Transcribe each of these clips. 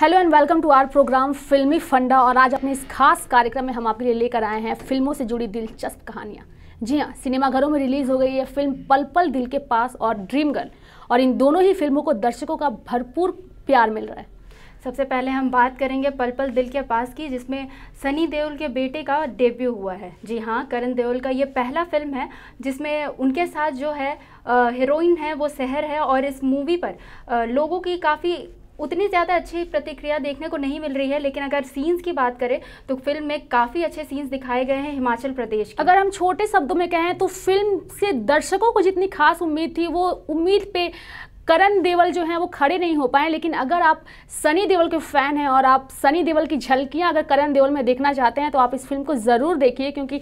hello and welcome to our programme फिल्मी फंडा और आज अपने इस खास कार्यक्रम में हम आपके लिए लेकर आए हैं फिल्मों से जुड़ी दिलचस्प कहानियाँ जी हाँ सिनेमाघरों में रिलीज़ हो गई है फिल्म पल पल दिल के पास और ड्रीम गर्ल और इन दोनों ही फिल्मों को दर्शकों का भरपूर प्यार मिल रहा है सबसे पहले हम बात करेंगे पल पल दिल के पास की जिसमें सनी देओल के बेटे का डेब्यू हुआ है जी हाँ करण देओल का ये पहला फिल्म है जिसमें उनके साथ जो है हीरोइन है वो शहर है और इस मूवी पर लोगों की काफ़ी उतनी ज़्यादा अच्छी प्रतिक्रिया देखने को नहीं मिल रही है लेकिन अगर सीन्स की बात करें तो फिल्म में काफ़ी अच्छे सीन्स दिखाए गए हैं हिमाचल प्रदेश के अगर हम छोटे शब्दों में कहें तो फिल्म से दर्शकों को जितनी खास उम्मीद थी वो उम्मीद पे करण देवल जो हैं वो खड़े नहीं हो पाए लेकिन अगर आप सनी देवल के फ़ैन हैं और आप सनी देवल की झलकियां अगर करण देवल में देखना चाहते हैं तो आप इस फिल्म को ज़रूर देखिए क्योंकि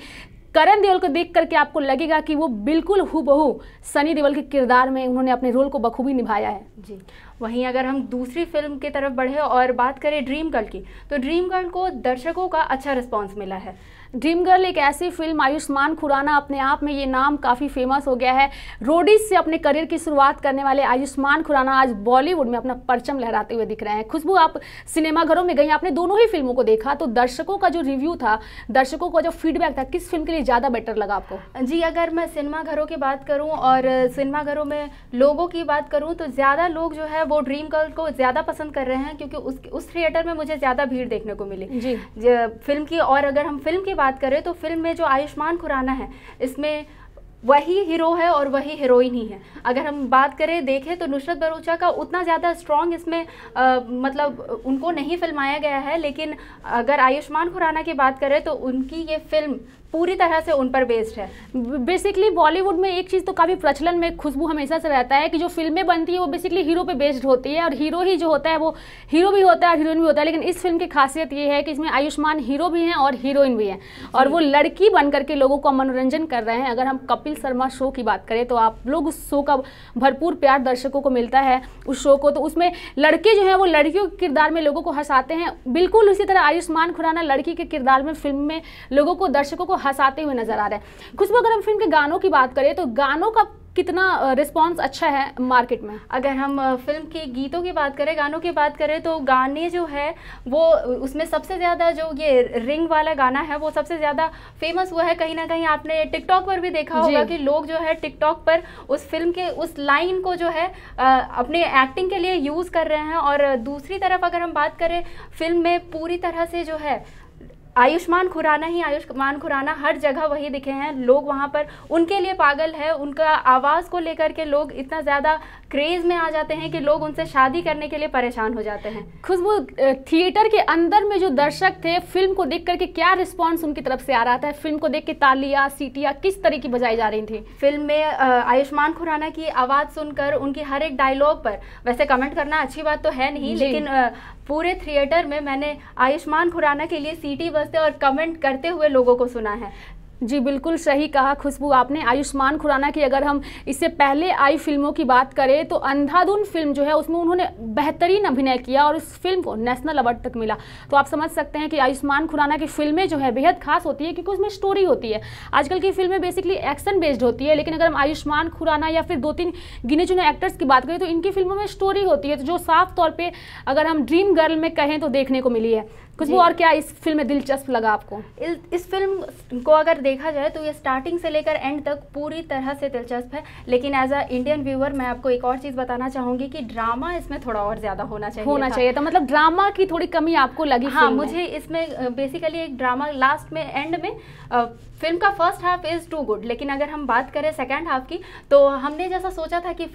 करण देओल को देख करके आपको लगेगा कि वो बिल्कुल हूबहू सनी देओल के किरदार में उन्होंने अपने रोल को बखूबी निभाया है जी वहीं अगर हम दूसरी फिल्म की तरफ बढ़े और बात करें ड्रीम गर्ल की तो ड्रीम गर्ल को दर्शकों का अच्छा रिस्पॉन्स मिला है ड्रीम गर्ल एक ऐसी फिल्म आयुष्मान खुराना अपने आप में ये नाम काफ़ी फेमस हो गया है रोडीज से अपने करियर की शुरुआत करने वाले आयुष्मान खुराना आज बॉलीवुड में अपना परचम लहराते हुए दिख रहे हैं खुशबू आप सिनेमाघरों में गई आपने दोनों ही फिल्मों को देखा तो दर्शकों का जो रिव्यू था दर्शकों का जो फीडबैक था किस फिल्म के लिए ज़्यादा बेटर लगा आपको जी अगर मैं सिनेमाघरों की बात करूँ और सिनेमाघरों में लोगों की बात करूँ तो ज़्यादा लोग जो है वो ड्रीम गर्ल को ज़्यादा पसंद कर रहे हैं क्योंकि उस उस थिएटर में मुझे ज़्यादा भीड़ देखने को मिली जी फिल्म की और अगर हम फिल्म की बात करें तो फिल्म में जो आयुष्मान खुराना है इसमें वही हीरो है और वही हीरोइन ही है अगर हम बात करें देखें तो नुसरत बरोचा का उतना ज़्यादा स्ट्रॉन्ग इसमें आ, मतलब उनको नहीं फिल्माया गया है लेकिन अगर आयुष्मान खुराना की बात करें तो उनकी ये फिल्म पूरी तरह से उन पर बेस्ड है बेसिकली बॉलीवुड में एक चीज़ तो काफ़ी प्रचलन में खुशबू हमेशा से रहता है कि जो फिल्में बनती हैं वो बेसिकली हीरो पे बेस्ड होती है और हीरो ही जो होता है वो हीरो भी होता है और हीरोइन भी होता है लेकिन इस फिल्म की खासियत ये है कि इसमें आयुष्मान हीरो भी हैं और हीरोइन भी हैं और वो लड़की बन करके लोगों को मनोरंजन कर रहे हैं अगर हम कपिल शर्मा शो की बात करें तो आप लोग उस शो का भरपूर प्यार दर्शकों को मिलता है उस शो को तो उसमें लड़के जो हैं वो लड़कियों के किरदार में लोगों को हंसाते हैं बिल्कुल उसी तरह आयुष्मान खुराना लड़की के किरदार में फिल्म में लोगों को दर्शकों को हंसाते हुए नजर आ रहे हैं खुशबू अगर हम फिल्म के गानों की बात करें तो गानों का कितना रिस्पांस अच्छा है मार्केट में अगर हम फिल्म के गीतों की बात करें गानों की बात करें तो गाने जो है वो उसमें सबसे ज़्यादा जो ये रिंग वाला गाना है वो सबसे ज़्यादा फेमस हुआ है कहीं ना कहीं आपने टिकटॉक पर भी देखा होगा कि लोग जो है टिकटॉक पर उस फिल्म के उस लाइन को जो है अपने एक्टिंग के लिए यूज़ कर रहे हैं और दूसरी तरफ अगर हम बात करें फिल्म में पूरी तरह से जो है आयुष्मान खुराना ही आयुष्मान खुराना हर जगह वही दिखे हैं लोग वहाँ पर उनके लिए पागल है उनका आवाज़ को लेकर के लोग इतना ज़्यादा क्रेज़ में आ जाते हैं कि लोग उनसे शादी करने के लिए परेशान हो जाते हैं खुशबू थिएटर के अंदर में जो दर्शक थे फिल्म को देख करके क्या रिस्पॉन्स उनकी तरफ से आ रहा था फिल्म को देख के तालियाँ सीटियाँ किस तरह की बजाई जा रही थी फिल्म में आयुष्मान खुराना की आवाज़ सुनकर उनकी हर एक डायलॉग पर वैसे कमेंट करना अच्छी बात तो है नहीं लेकिन पूरे थिएटर में मैंने आयुष्मान खुराना के लिए सीटी बस समझते और कमेंट करते हुए लोगों को सुना है जी बिल्कुल सही कहा खुशबू आपने आयुष्मान खुराना की अगर हम इससे पहले आई फिल्मों की बात करें तो अंधाधुन फिल्म जो है उसमें उन्होंने बेहतरीन अभिनय किया और उस फिल्म को नेशनल अवार्ड तक मिला तो आप समझ सकते हैं कि आयुष्मान खुराना की फिल्में जो है बेहद खास होती है क्योंकि उसमें स्टोरी होती है आजकल की फिल्में बेसिकली एक्शन बेस्ड होती है लेकिन अगर हम आयुष्मान खुराना या फिर दो तीन गिने चुने एक्टर्स की बात करें तो इनकी फिल्मों में स्टोरी होती है तो जो साफ तौर पर अगर हम ड्रीम गर्ल में कहें तो देखने को मिली है खुशबू और क्या इस फिल्म में दिलचस्प लगा आपको इस फिल्म को अगर देखा जाए तो ये स्टार्टिंग से लेकर एंड तक पूरी तरह से दिलचस्प है लेकिन एज अ इंडियन व्यूअर मैं आपको एक और चीज़ बताना चाहूँगी कि ड्रामा इसमें थोड़ा और ज़्यादा होना चाहिए होना चाहिए तो मतलब ड्रामा की थोड़ी कमी आपको लगी हाँ मुझे इसमें बेसिकली एक ड्रामा लास्ट में एंड में फिल्म का first half is too good लेकिन अगर हम बात करें सेकेंड हाफ की तो हमने जैसा सोचा था कि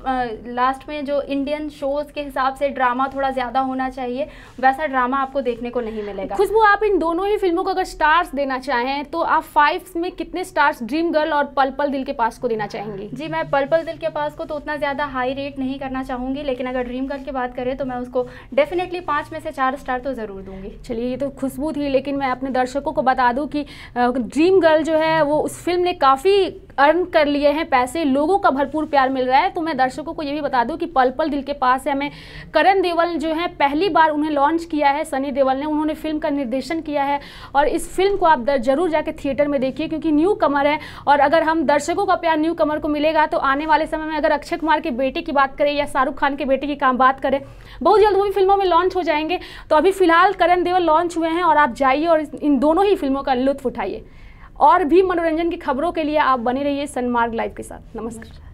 लास्ट में जो इंडियन शोज़ के हिसाब से ड्रामा थोड़ा ज़्यादा होना चाहिए वैसा ड्रामा आपको देखने को नहीं मिलेगा खुशबू आप इन दोनों ही फिल्मों को अगर स्टार्स देना चाहें तो आप फाइव में कितने स्टार्स ड्रीम गर्ल और पल पल दिल के पास को देना चाहेंगी जी मैं पल पल दिल के पास को तो उतना ज़्यादा हाई रेट नहीं करना चाहूंगी लेकिन अगर ड्रीम गर्ल की बात करें तो मैं उसको डेफिनेटली पांच में से चार स्टार तो ज़रूर दूंगी चलिए ये तो खुशबू थी लेकिन मैं अपने दर्शकों को बता दूँ की ड्रीम गर्ल जो है वो उस फिल्म ने काफ़ी अर्न कर लिए हैं पैसे लोगों का भरपूर प्यार मिल रहा है तो मैं दर्शकों को ये भी बता दूं कि पल पल दिल के पास है हमें करण देवल जो है पहली बार उन्हें लॉन्च किया है सनी देवल ने उन्होंने फिल्म का निर्देशन किया है और इस फिल्म को आप जरूर जाके थिएटर में देखिए क्योंकि न्यू कमर है और अगर हम दर्शकों का प्यार न्यू कमर को मिलेगा तो आने वाले समय में अगर अक्षय कुमार के बेटे की बात करें या शाहरुख खान के बेटे की काम बात करें बहुत जल्द वो भी फिल्मों में लॉन्च हो जाएंगे तो अभी फिलहाल करण देवल लॉन्च हुए हैं और आप जाइए और इन दोनों ही फिल्मों का लुत्फ उठाइए और भी मनोरंजन की खबरों के लिए आप बने रहिए सनमार्ग लाइव के साथ नमस्कार